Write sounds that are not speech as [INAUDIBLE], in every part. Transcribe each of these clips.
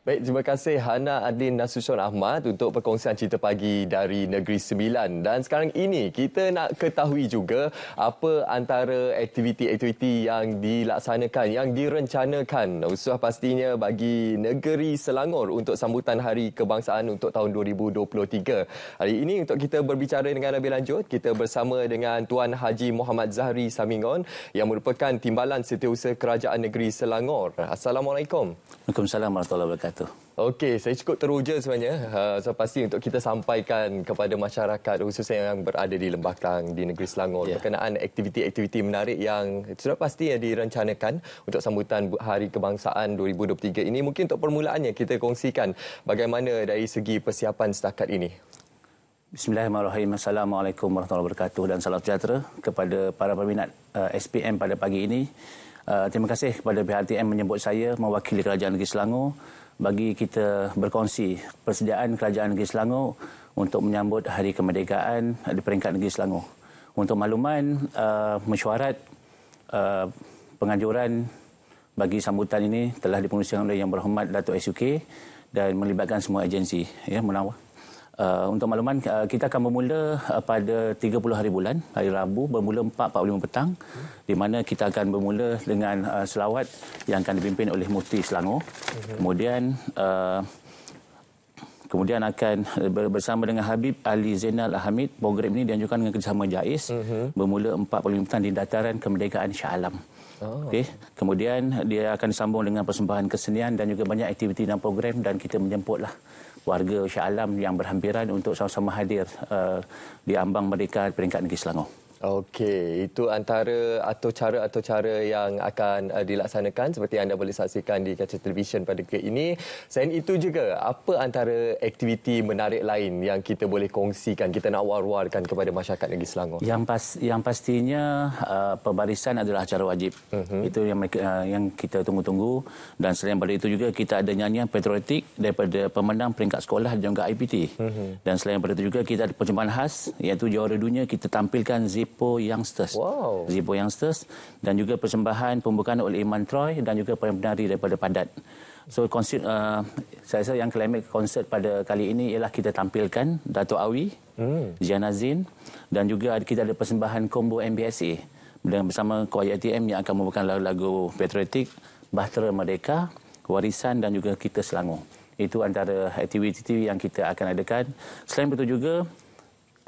Baik, terima kasih Hana Adlin Nasution Ahmad untuk perkongsian cerita pagi dari Negeri Sembilan. Dan sekarang ini kita nak ketahui juga apa antara aktiviti-aktiviti yang dilaksanakan, yang direncanakan. Usulah pastinya bagi Negeri Selangor untuk sambutan Hari Kebangsaan untuk tahun 2023. Hari ini untuk kita berbicara dengan lebih lanjut, kita bersama dengan Tuan Haji Muhammad Zahri Samingon yang merupakan Timbalan Setiausaha Kerajaan Negeri Selangor. Assalamualaikum. Waalaikumsalam warahmatullahi wabarakatuh satu. Lah Okey, saya cukup teruja sebenarnya. Saya uh, so pasti untuk kita sampaikan kepada masyarakat khususnya yang berada di Lembah Klang, di negeri Selangor yeah. berkenaan aktiviti-aktiviti menarik yang sudah pasti yang direncanakan untuk sambutan Hari Kebangsaan 2023 ini. Mungkin untuk permulaannya kita kongsikan bagaimana dari segi persiapan setakat ini. Bismillahirrahmanirrahim. Assalamualaikum warahmatullahi wabarakatuh dan salam sejahtera kepada para peminat uh, SPM pada pagi ini. Uh, terima kasih kepada BHTM menyebut saya mewakili Kerajaan Negeri Selangor bagi kita berkongsi persediaan Kerajaan Negeri Selangor untuk menyambut Hari Kemerdekaan di peringkat Negeri Selangor. Untuk makluman, uh, mesyuarat uh, penganjuran bagi sambutan ini telah dipengurusi oleh Yang Berhormat Datuk SUK dan melibatkan semua agensi ya, menawar. Uh, untuk makluman uh, kita akan bermula uh, pada 30 hari bulan hari Rabu bermula 4.45 petang hmm. di mana kita akan bermula dengan uh, selawat yang akan dipimpin oleh Mufti Selangor. Hmm. Kemudian uh, kemudian akan bersama dengan Habib Ali Zainal Hamid program ini dianjurkan dengan kerjasama JAIS hmm. bermula 4.45 petang di dataran kemerdekaan Shah Alam. Oh. Okey, kemudian dia akan sambung dengan persembahan kesenian dan juga banyak aktiviti dan program dan kita menjemputlah warga Shah Alam yang berhampiran untuk sama-sama hadir uh, di ambang merdeka peringkat negeri Selangor. Okey, itu antara atau cara atau cara yang akan uh, dilaksanakan seperti anda boleh saksikan di kaca televisyen pada ketika ini. Selain itu juga, apa antara aktiviti menarik lain yang kita boleh kongsikan, kita nak war-warkan kepada masyarakat negeri Selangor? Yang, pas, yang pastinya uh, pembarisan adalah acara wajib. Uh-huh. Itu yang, uh, yang kita tunggu-tunggu. Dan selain daripada itu juga, kita ada nyanyian patriotik daripada pemenang peringkat sekolah dan juga IPT. Uh-huh. Mhm. Dan selain daripada itu juga, kita ada percumaan khas iaitu juara dunia kita tampilkan zip Zippo Youngsters. Wow. Zippo Youngsters dan juga persembahan pembukaan oleh Iman Troy dan juga penari daripada Padat. So konsert uh, saya rasa yang klimak konsert pada kali ini ialah kita tampilkan Dato Awi, hmm. Ziana Zin dan juga kita ada persembahan combo MBSA dengan bersama Kuaya ATM yang akan membukakan lagu-lagu patriotik Bahtera Merdeka, Warisan dan juga Kita Selangor. Itu antara aktiviti-aktiviti yang kita akan adakan. Selain itu juga,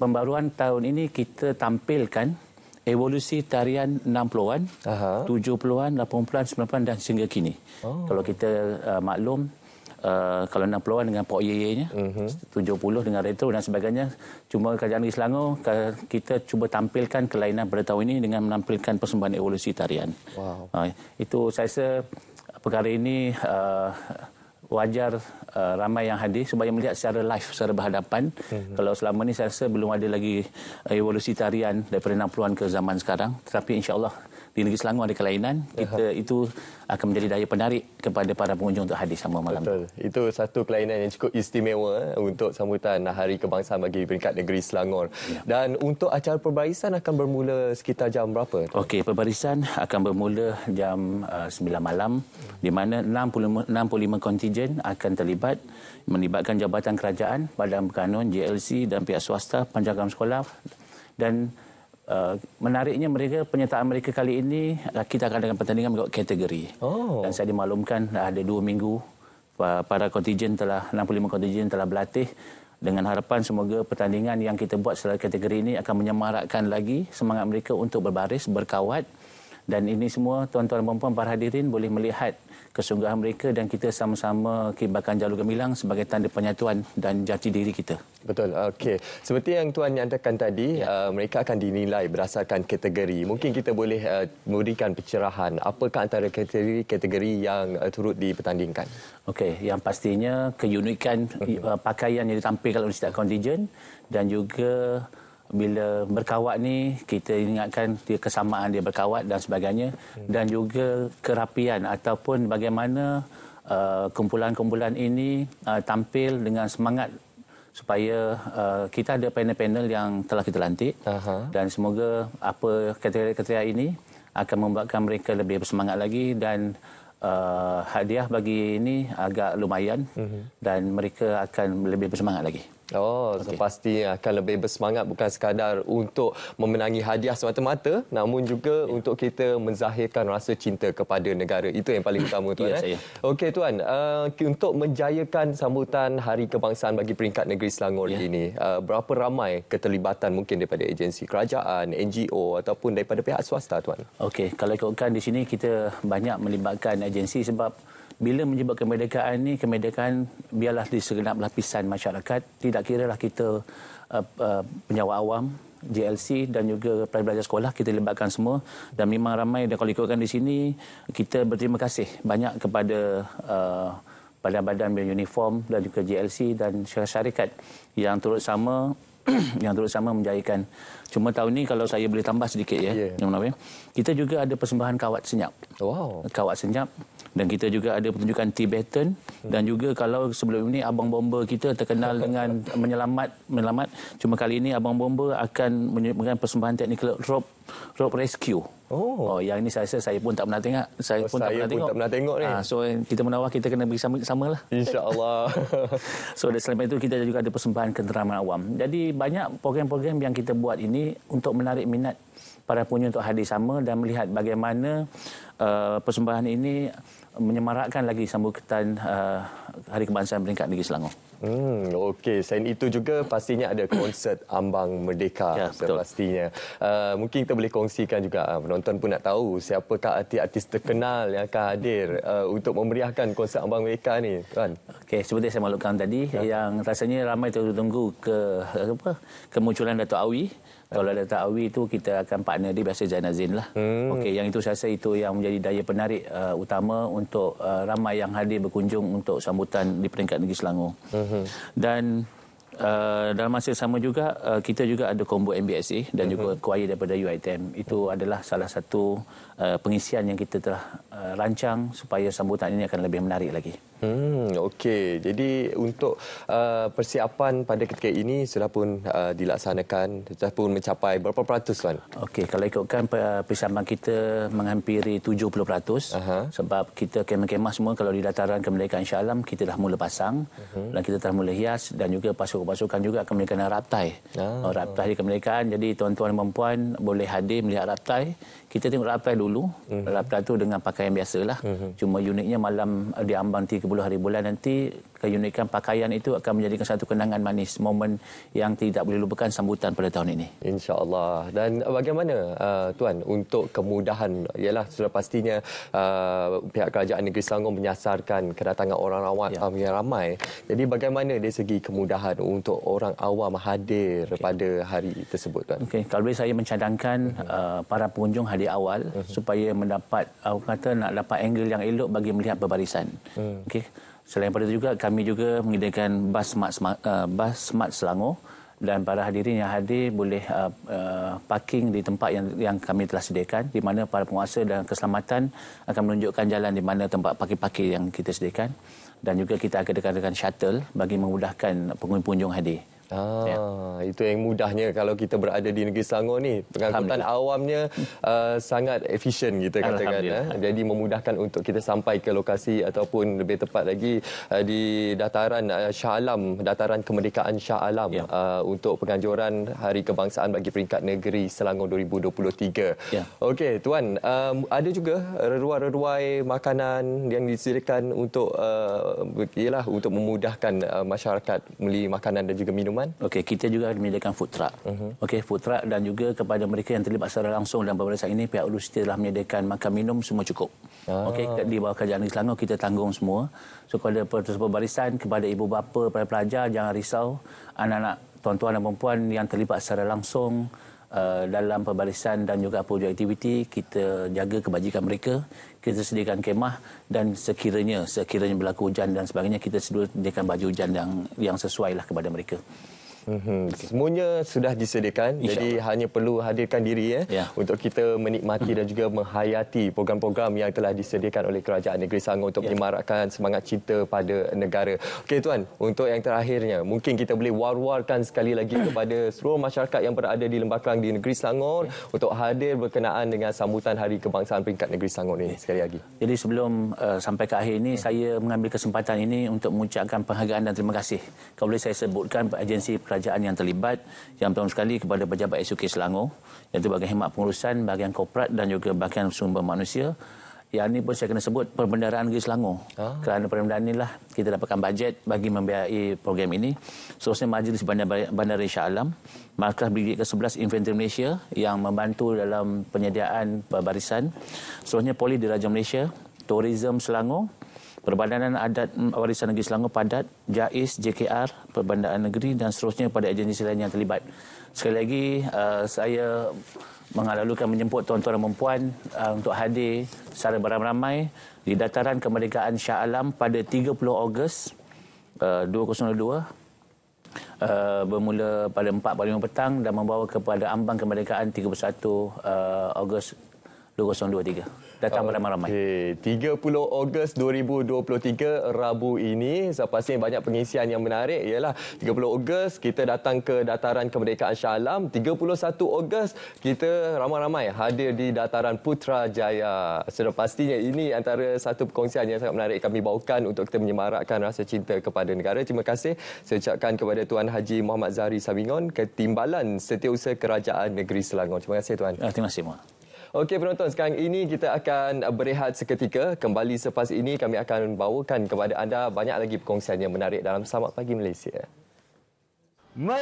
pembaruan tahun ini kita tampilkan evolusi tarian 60-an, Aha. 70-an, 80-an, 90-an dan sehingga kini. Oh. Kalau kita uh, maklum Uh, kalau 60-an dengan Pok ye nya mhm. uh-huh. 70 dengan retro dan sebagainya. Cuma kerajaan Negeri Selangor, kita cuba tampilkan kelainan pada tahun ini dengan menampilkan persembahan evolusi tarian. Wow. Uh, itu saya rasa perkara ini uh, wajar uh, ramai yang hadir supaya melihat secara live secara berhadapan mm-hmm. kalau selama ni saya rasa belum ada lagi eh, evolusi tarian daripada 60-an ke zaman sekarang tetapi insyaallah di negeri Selangor ada kelainan kita uh-huh. itu akan menjadi daya penarik kepada para pengunjung untuk hadir sama malam Betul. Tu. itu satu kelainan yang cukup istimewa eh, untuk sambutan hari kebangsaan bagi peringkat negeri Selangor yeah. dan untuk acara perbarisan akan bermula sekitar jam berapa okey perbarisan akan bermula jam uh, eh, 9 malam di mana 65 65 kontingen akan terlibat melibatkan jabatan kerajaan badan berkanun JLC dan pihak swasta penjagaan sekolah dan Uh, menariknya mereka penyertaan mereka kali ini uh, kita akan dengan pertandingan mengikut kategori. Oh. Dan saya dimaklumkan uh, ada dua minggu uh, para kontijen telah 65 kontijen telah berlatih dengan harapan semoga pertandingan yang kita buat selepas kategori ini akan menyemarakkan lagi semangat mereka untuk berbaris berkawat dan ini semua tuan-tuan dan puan-puan para hadirin boleh melihat kesungguhan mereka dan kita sama-sama kibarkan jalur gemilang sebagai tanda penyatuan dan jati diri kita. Betul. Okey. Seperti yang tuan nyatakan tadi, ya. uh, mereka akan dinilai berdasarkan kategori. Mungkin kita boleh uh, memberikan pencerahan apakah antara kategori-kategori yang uh, turut dipertandingkan. Okey, yang pastinya keunikan mhm. uh, pakaian yang ditampilkan oleh setiap kontingen dan juga bila berkawat ni kita ingatkan dia kesamaan dia berkawat dan sebagainya hmm. dan juga kerapian ataupun bagaimana uh, kumpulan-kumpulan uh, ini uh, tampil dengan semangat supaya uh, kita ada panel-panel yang telah kita lantik Aha. dan semoga apa kriteria-kriteria ini akan membuatkan mereka lebih bersemangat lagi dan uh, hadiah bagi ini agak lumayan uh-huh. dan mereka akan lebih bersemangat lagi. Oh, okay. pasti akan lebih bersemangat bukan sekadar untuk memenangi hadiah semata-mata namun juga ya. untuk kita menzahirkan rasa cinta kepada negara. Itu yang paling utama ya, tuan. Ya, eh. Okey tuan, uh, untuk menjayakan sambutan Hari Kebangsaan bagi peringkat negeri Selangor ya. ini, uh, berapa ramai keterlibatan mungkin daripada agensi kerajaan, NGO ataupun daripada pihak swasta tuan? Okey, kalau ikutkan di sini kita banyak melibatkan agensi sebab bila menyebut kemerdekaan ini, kemerdekaan biarlah di segenap lapisan masyarakat, tidak kira lah kita uh, uh, penyawa awam, JLC dan juga pelajar-pelajar sekolah kita lebatkan semua dan memang ramai dan kalau ikutkan di sini kita berterima kasih banyak kepada uh, badan-badan beruniform dan juga JLC dan syarikat yang turut sama [CLEARS THROAT] yang terus sama menjayakan. Cuma tahun ini kalau saya boleh tambah sedikit ya. Yeah. Nama, Kita juga ada persembahan kawat senyap. Wow. Kawat senyap dan kita juga ada pertunjukan Tibetan hmm. dan juga kalau sebelum ini abang bomba kita terkenal [LAUGHS] dengan menyelamat menyelamat cuma kali ini abang bomba akan menyediakan persembahan teknikal rope rope rescue Oh. oh yang ini saya rasa saya pun tak pernah tengok. Saya oh, pun saya tak pernah pun tengok. Tak pernah tengok Ha, so eh, kita menawar kita kena pergi sama, sama lah. InsyaAllah. [LAUGHS] so dari selain itu kita juga ada persembahan kenderaan awam. Jadi banyak program-program yang kita buat ini untuk menarik minat para punya untuk hadir sama dan melihat bagaimana uh, persembahan ini menyemarakkan lagi sambutan uh, Hari Kebangsaan Peringkat Negeri Selangor. Hmm, Okey, selain itu juga pastinya ada konsert Ambang Merdeka ya, sepastinya. Uh, mungkin kita boleh kongsikan juga, uh, penonton pun nak tahu siapakah artis-artis terkenal yang akan hadir uh, untuk memeriahkan konsert Ambang Merdeka ni, kan? Okey, seperti saya maklumkan tadi, ya. yang rasanya ramai tertunggu ke apa, kemunculan Dato' Awi kalau ada ta'awi itu, kita akan partner dia biasa Janazin lah. Hmm. Okey, yang itu saya rasa itu yang menjadi daya penarik uh, utama untuk uh, ramai yang hadir berkunjung untuk sambutan di peringkat negeri Selangor. Hmm. Dan Uh, dalam masa sama juga uh, kita juga ada combo MBSA dan mm-hmm. juga choir daripada UITM itu adalah salah satu uh, pengisian yang kita telah uh, rancang supaya sambutan ini akan lebih menarik lagi Hmm, okey. Jadi untuk uh, persiapan pada ketika ini sudah pun uh, dilaksanakan, sudah pun mencapai berapa peratus tuan? Okey, kalau ikutkan uh, persiapan kita menghampiri 70%. Uh-huh. Sebab kita kemah-kemah semua kalau di dataran kemerdekaan Shah Alam kita dah mula pasang uh-huh. dan kita dah mula hias dan juga pasukan pasukan juga akan menyediakan raptai. Ah. Oh, raptai di kemerdekaan. Jadi tuan-tuan dan puan boleh hadir melihat raptai. Kita tengok raptai dulu. Uh mhm. -huh. Raptai itu dengan pakaian biasalah. Uh mhm. -huh. Cuma uniknya malam eh, diambang 30 hari bulan nanti keunikan pakaian itu akan menjadikan satu kenangan manis momen yang tidak boleh lupakan sambutan pada tahun ini Insya Allah. dan uh, bagaimana uh, tuan untuk kemudahan ialah sudah pastinya uh, pihak kerajaan negeri Selangor menyasarkan kedatangan orang awam ya. Um, yang ramai jadi bagaimana dari segi kemudahan untuk orang awam hadir okay. pada hari tersebut tuan okey kalau boleh saya mencadangkan mhm. uh, para pengunjung hari awal uh-huh. supaya mendapat uh, aku kata nak dapat angle yang elok bagi melihat berbarisan uh-huh. Mhm. okey Selain daripada itu juga kami juga mengadakan bas smart smart, uh, eh, bas smart Selangor dan para hadirin yang hadir boleh uh, uh, parking di tempat yang yang kami telah sediakan di mana para penguasa dan keselamatan akan menunjukkan jalan di mana tempat parking-parking yang kita sediakan dan juga kita akan adakan shuttle bagi memudahkan pengunjung hadir. Ya. Ah, ya. Itu yang mudahnya kalau kita berada di negeri Selangor ni. Pengangkutan awamnya uh, sangat efisien kita katakan. Eh. Jadi memudahkan untuk kita sampai ke lokasi ataupun lebih tepat lagi uh, di dataran uh, Shah Alam, dataran kemerdekaan Shah Alam ya. uh, untuk penganjuran Hari Kebangsaan bagi peringkat negeri Selangor 2023. Ya. Okey, Tuan, um, ada juga reruai-reruai makanan yang disediakan untuk uh, ialah untuk memudahkan uh, masyarakat beli makanan dan juga minum minuman. Okey, kita juga menyediakan food truck. Uh-huh. Okey, food truck dan juga kepada mereka yang terlibat secara langsung dalam beberapa ini pihak Ulu Siti telah menyediakan makan minum semua cukup. Ah. Okey, di bawah kerajaan negeri Selangor kita tanggung semua. So kepada pertubuhan barisan kepada ibu bapa, kepada pelajar jangan risau anak-anak tuan-tuan dan puan-puan yang terlibat secara langsung Uh, dalam pembalasan dan juga projek aktiviti kita jaga kebajikan mereka kita sediakan kemah dan sekiranya sekiranya berlaku hujan dan sebagainya kita sediakan baju hujan yang yang sesuailah kepada mereka Okay. Mm-hmm. Semuanya sudah disediakan. Insya jadi hanya perlu hadirkan diri ya, ya. untuk kita menikmati dan juga menghayati program-program yang telah disediakan oleh Kerajaan Negeri Sangau untuk ya. menyemarakkan semangat cinta pada negara. Okey tuan, untuk yang terakhirnya, mungkin kita boleh war-warkan sekali lagi [CLEARS THROAT] kepada seluruh masyarakat yang berada di Lembah Kelang di Negeri Sangau ya. untuk hadir berkenaan dengan sambutan Hari Kebangsaan peringkat Negeri Sangau ini ya. sekali lagi. Jadi sebelum uh, sampai ke akhir ini, ya. saya mengambil kesempatan ini untuk mengucapkan penghargaan dan terima kasih. Kalau boleh saya sebutkan agensi kerajaan yang terlibat yang pertama sekali kepada pejabat SUK Selangor iaitu bahagian hemat pengurusan, bahagian korporat dan juga bahagian sumber manusia yang ini pun saya kena sebut perbendaharaan negeri Selangor ah. kerana perbendaharaan inilah kita dapatkan bajet bagi membiayai program ini seterusnya majlis bandar, bandar Risha Alam Markas Brigade ke-11 Infantry Malaysia yang membantu dalam penyediaan barisan seterusnya Poli Diraja Malaysia Tourism Selangor Perbandaran Adat Warisan Negeri Selangor Padat, JAIS, JKR, Perbandaran Negeri dan seterusnya pada agensi lain yang terlibat. Sekali lagi, uh, saya mengalalukan menjemput tuan-tuan dan perempuan uh, untuk hadir secara beramai-ramai di dataran kemerdekaan Shah Alam pada 30 Ogos uh, 2022 uh, bermula pada 4.45 petang dan membawa kepada ambang kemerdekaan 31 uh, Ogos 2023 datang uh, ramai-ramai. Okay. 30 Ogos 2023 Rabu ini saya pasti banyak pengisian yang menarik ialah 30 Ogos kita datang ke dataran kemerdekaan Shah Alam 31 Ogos kita ramai-ramai hadir di dataran Putrajaya. Sudah pastinya ini antara satu perkongsian yang sangat menarik kami bawakan untuk kita menyemarakkan rasa cinta kepada negara. Terima kasih. Saya ucapkan kepada Tuan Haji Muhammad Zahri Sabingon, Ketimbalan Setiausaha Kerajaan Negeri Selangor. Terima kasih Tuan. Ah, terima kasih. Terima Okey penonton, sekarang ini kita akan berehat seketika. Kembali selepas ini kami akan bawakan kepada anda banyak lagi perkongsian yang menarik dalam Selamat Pagi Malaysia. Mari.